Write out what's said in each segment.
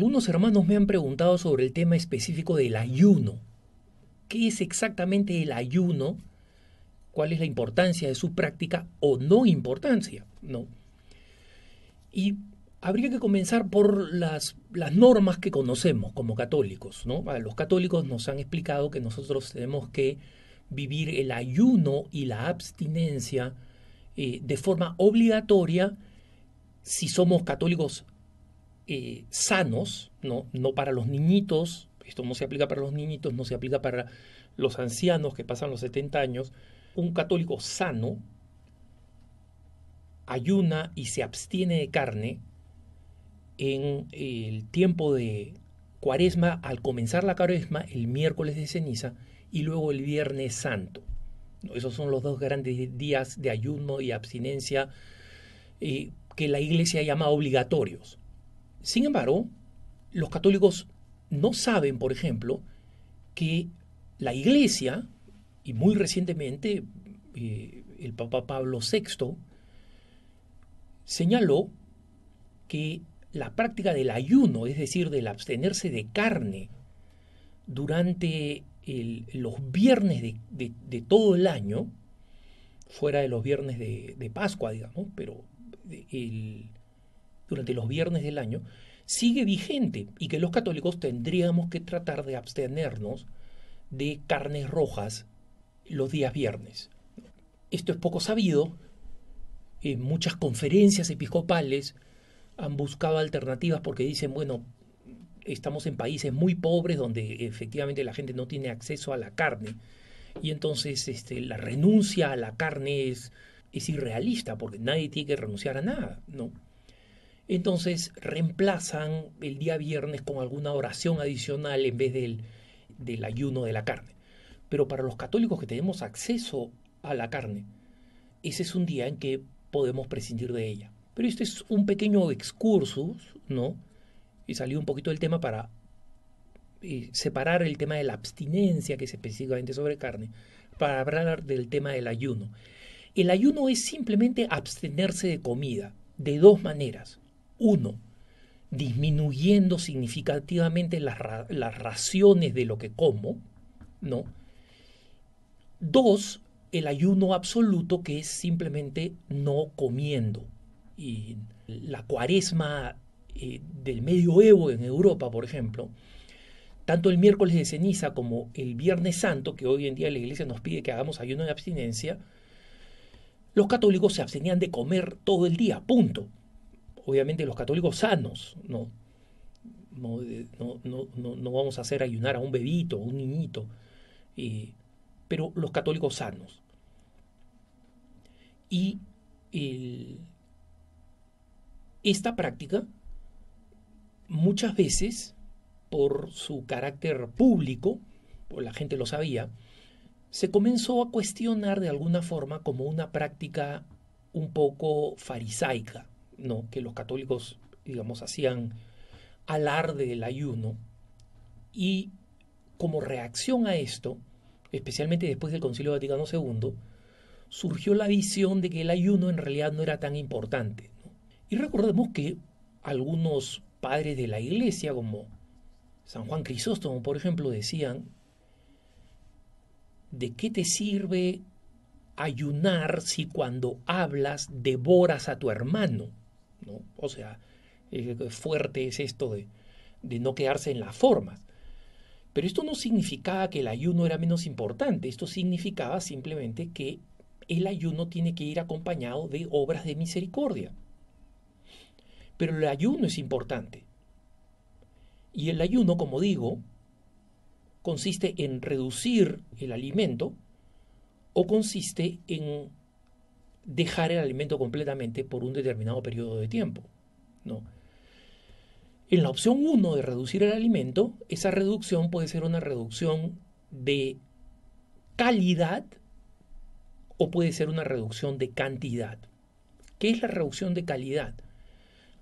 Algunos hermanos me han preguntado sobre el tema específico del ayuno. ¿Qué es exactamente el ayuno? ¿Cuál es la importancia de su práctica o no importancia? ¿No? Y habría que comenzar por las, normas que conocemos como católicos. ¿no? los católicos nos han explicado que nosotros tenemos que vivir el ayuno y la abstinencia eh, de forma obligatoria si somos católicos eh, sanos, ¿no? no para los niñitos, esto no se aplica para los niñitos, no se aplica para los ancianos que pasan los 70 años, un católico sano ayuna y se abstiene de carne en el tiempo de cuaresma, al comenzar la cuaresma, el miércoles de ceniza y luego el viernes santo. Esos son los dos grandes días de ayuno y abstinencia eh, que la iglesia llama obligatorios. Sin embargo, los católicos no saben, por ejemplo, que la Iglesia, y muy recientemente eh, el Papa Pablo VI, señaló que la práctica del ayuno, es decir, del abstenerse de carne durante los viernes de, todo el año, fuera de los viernes de, de Pascua, digamos, pero el, durante los viernes del año, sigue vigente y que los católicos tendríamos que tratar de abstenernos de carnes rojas los días viernes. Esto es poco sabido. en muchas conferencias episcopales han buscado alternativas porque dicen, bueno, estamos en países muy pobres donde efectivamente la gente no tiene acceso a la carne y entonces este, la renuncia a la carne es, es irrealista porque nadie tiene que renunciar a nada, ¿no? Entonces reemplazan el día viernes con alguna oración adicional en vez del, ayuno de la carne. Pero para los católicos que tenemos acceso a la carne, ese es un día en que podemos prescindir de ella. Pero este es un pequeño excursus, ¿no? Y salió un poquito del tema para eh, separar el tema de la abstinencia, que es específicamente sobre carne, para hablar del tema del ayuno. El ayuno es simplemente abstenerse de comida, de dos maneras. Uno, disminuyendo significativamente las, raciones de lo que como, ¿no? Dos, el ayuno absoluto, que es simplemente no comiendo. Y la cuaresma eh, del medioevo en Europa, por ejemplo, tanto el miércoles de ceniza como el viernes santo, que hoy en día la iglesia nos pide que hagamos ayuno de abstinencia, los católicos se abstenían de comer todo el día, punto obviamente los católicos sanos, eh, no, no, vamos a hacer ayunar a un bebito, a un niñito, eh, pero los católicos sanos. Y esta práctica muchas veces, por su carácter público, pues la gente lo sabía, se comenzó a cuestionar de alguna forma como una práctica un poco farisaica que los católicos, digamos, hacían alarde del ayuno. Y como reacción a esto, especialmente después del Concilio Vaticano II, surgió la visión de que el ayuno en realidad no era tan importante. Y recordemos que algunos padres de la iglesia, como San Juan Crisóstomo, por ejemplo, decían, ¿de qué te sirve ayunar si cuando hablas devoras a tu hermano? O sea, eh, fuerte es esto de no quedarse en las formas. Pero esto no significaba que el ayuno era menos importante, esto significaba simplemente que el ayuno tiene que ir acompañado de obras de misericordia. Pero el ayuno es importante. Y el ayuno, como digo, consiste en reducir el alimento o consiste en dejar el alimento completamente por un determinado periodo de tiempo. ¿no? En la opción 1 de reducir el alimento, esa reducción puede ser una reducción de calidad o puede ser una reducción de cantidad. ¿Qué es la reducción de calidad?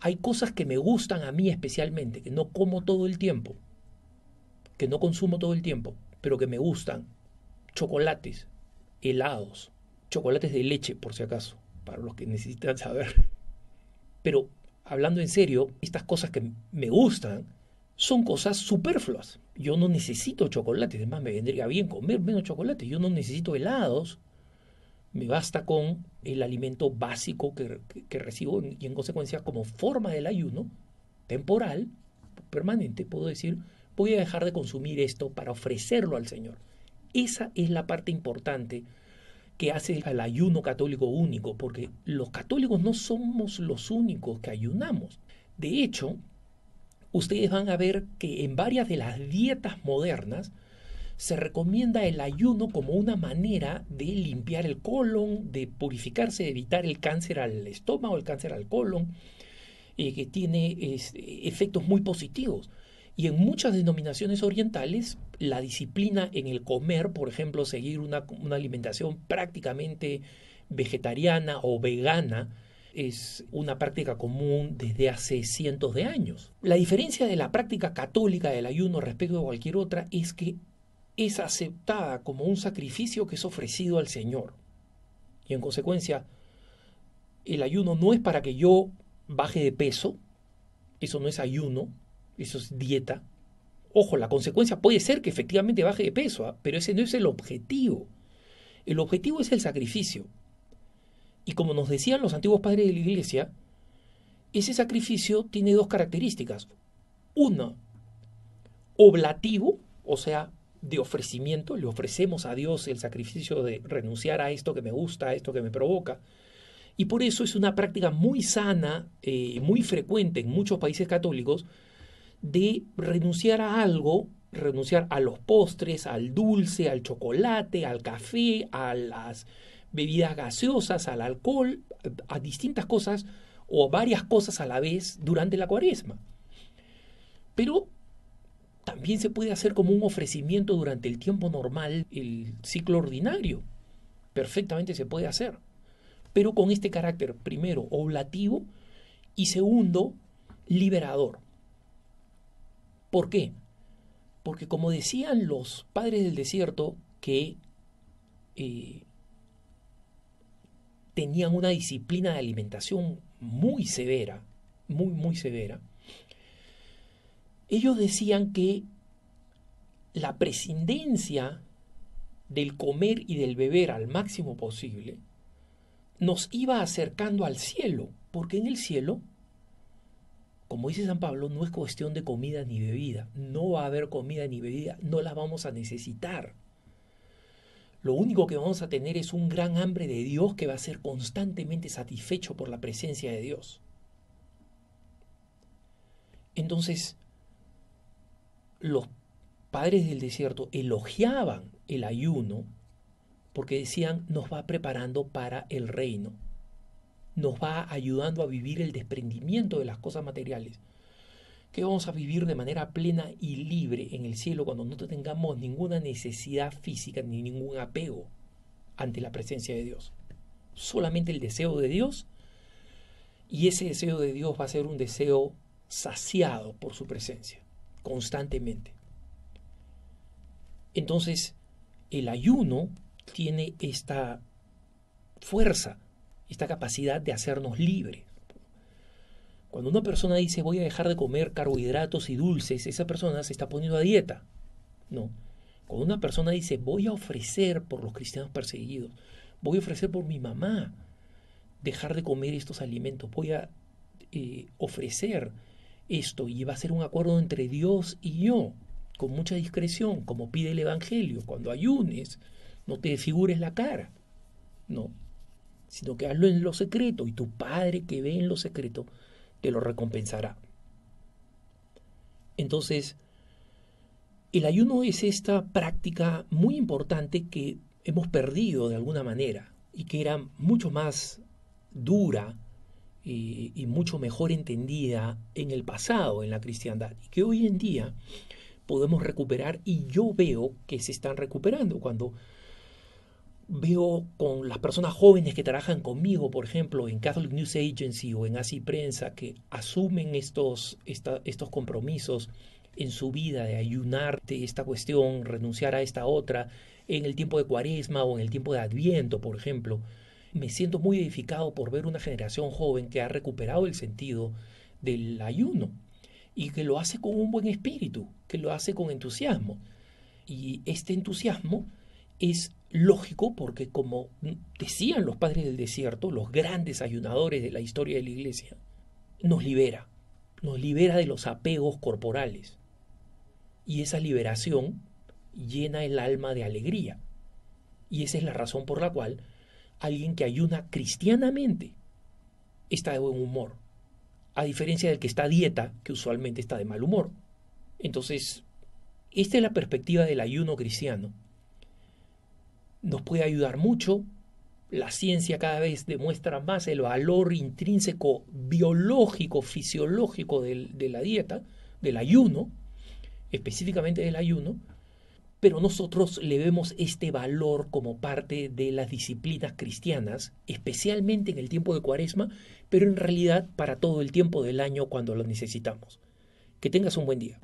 Hay cosas que me gustan a mí especialmente, que no como todo el tiempo, que no consumo todo el tiempo, pero que me gustan. Chocolates, helados, chocolates de leche, por si acaso, para los que necesitan saber. Pero hablando en serio, estas cosas que me gustan son cosas superfluas. Yo no necesito chocolates, además me vendría bien comer menos chocolates. Yo no necesito helados, me basta con el alimento básico que, que, recibo y en consecuencia como forma del ayuno temporal, permanente, puedo decir, voy a dejar de consumir esto para ofrecerlo al Señor. Esa es la parte importante que hace al ayuno católico único, porque los católicos no somos los únicos que ayunamos. De hecho, ustedes van a ver que en varias de las dietas modernas se recomienda el ayuno como una manera de limpiar el colon, de purificarse, de evitar el cáncer al estómago, el cáncer al colon, eh, que tiene efectos muy positivos. Y en muchas denominaciones orientales, la disciplina en el comer, por ejemplo, seguir una, alimentación prácticamente vegetariana o vegana, es una práctica común desde hace cientos de años. La diferencia de la práctica católica del ayuno respecto a cualquier otra es que es aceptada como un sacrificio que es ofrecido al Señor. Y en consecuencia, el ayuno no es para que yo baje de peso, eso no es ayuno, eso es dieta. Ojo, la consecuencia puede ser que efectivamente baje de peso, ¿ah? pero ese no es el objetivo. El objetivo es el sacrificio. Y como nos decían los antiguos padres de la iglesia, ese sacrificio tiene dos características. uno, oblativo, o sea, de ofrecimiento, le ofrecemos a Dios el sacrificio de renunciar a esto que me gusta, a esto que me provoca. Y por eso es una práctica muy sana, y eh, muy frecuente en muchos países católicos, de renunciar a algo, renunciar a los postres, al dulce, al chocolate, al café, a las bebidas gaseosas, al alcohol, a distintas cosas o varias cosas a la vez durante la cuaresma. Pero también se puede hacer como un ofrecimiento durante el tiempo normal, el ciclo ordinario. Perfectamente se puede hacer. Pero con este carácter, primero, oblativo y segundo, liberador. ¿Por qué? Porque como decían los padres del desierto que eh, tenían una disciplina de alimentación muy severa, muy, muy severa, ellos decían que la prescindencia del comer y del beber al máximo posible nos iba acercando al cielo, porque en el cielo como dice San Pablo, no es cuestión de comida ni bebida. No va a haber comida ni bebida, no las vamos a necesitar. Lo único que vamos a tener es un gran hambre de Dios que va a ser constantemente satisfecho por la presencia de Dios. Entonces, los padres del desierto elogiaban el ayuno porque decían nos va preparando para el reino nos va ayudando a vivir el desprendimiento de las cosas materiales. Que vamos a vivir de manera plena y libre en el cielo cuando no tengamos ninguna necesidad física ni ningún apego ante la presencia de Dios. Solamente el deseo de Dios y ese deseo de Dios va a ser un deseo saciado por su presencia, constantemente. Entonces, el ayuno tiene esta fuerza esta capacidad de hacernos libres. Cuando una persona dice voy a dejar de comer carbohidratos y dulces, esa persona se está poniendo a dieta. No. Cuando una persona dice voy a ofrecer por los cristianos perseguidos, voy a ofrecer por mi mamá, dejar de comer estos alimentos, voy a eh, ofrecer esto y va a ser un acuerdo entre Dios y yo, con mucha discreción, como pide el Evangelio. Cuando ayunes, no te desfigures la cara. No, sino que hazlo en lo secreto y tu Padre que ve en lo secreto te lo recompensará. Entonces, el ayuno es esta práctica muy importante que hemos perdido de alguna manera y que era mucho más dura y, eh, y, mucho mejor entendida en el pasado, en la cristiandad, y que hoy en día podemos recuperar y yo veo que se están recuperando cuando veo con las personas jóvenes que trabajan conmigo, por ejemplo, en Catholic News Agency o en ASI Prensa, que asumen estos, estos compromisos en su vida de ayunarte esta cuestión, renunciar a esta otra, en el tiempo de cuaresma o en el tiempo de adviento, por ejemplo, me siento muy edificado por ver una generación joven que ha recuperado el sentido del ayuno y que lo hace con un buen espíritu, que lo hace con entusiasmo. Y este entusiasmo es lógico porque como decían los padres del desierto, los grandes ayunadores de la historia de la iglesia, nos libera, nos libera de los apegos corporales. Y esa liberación llena el alma de alegría. Y esa es la razón por la cual alguien que ayuna cristianamente está de buen humor, a diferencia del que está a dieta, que usualmente está de mal humor. Entonces, esta es la perspectiva del ayuno cristiano nos puede ayudar mucho. La ciencia cada vez demuestra más el valor intrínseco biológico, fisiológico de, de la dieta, del ayuno, específicamente del ayuno, pero nosotros le vemos este valor como parte de las disciplinas cristianas, especialmente en el tiempo de Cuaresma, pero en realidad para todo el tiempo del año cuando lo necesitamos. Que tengas un buen día.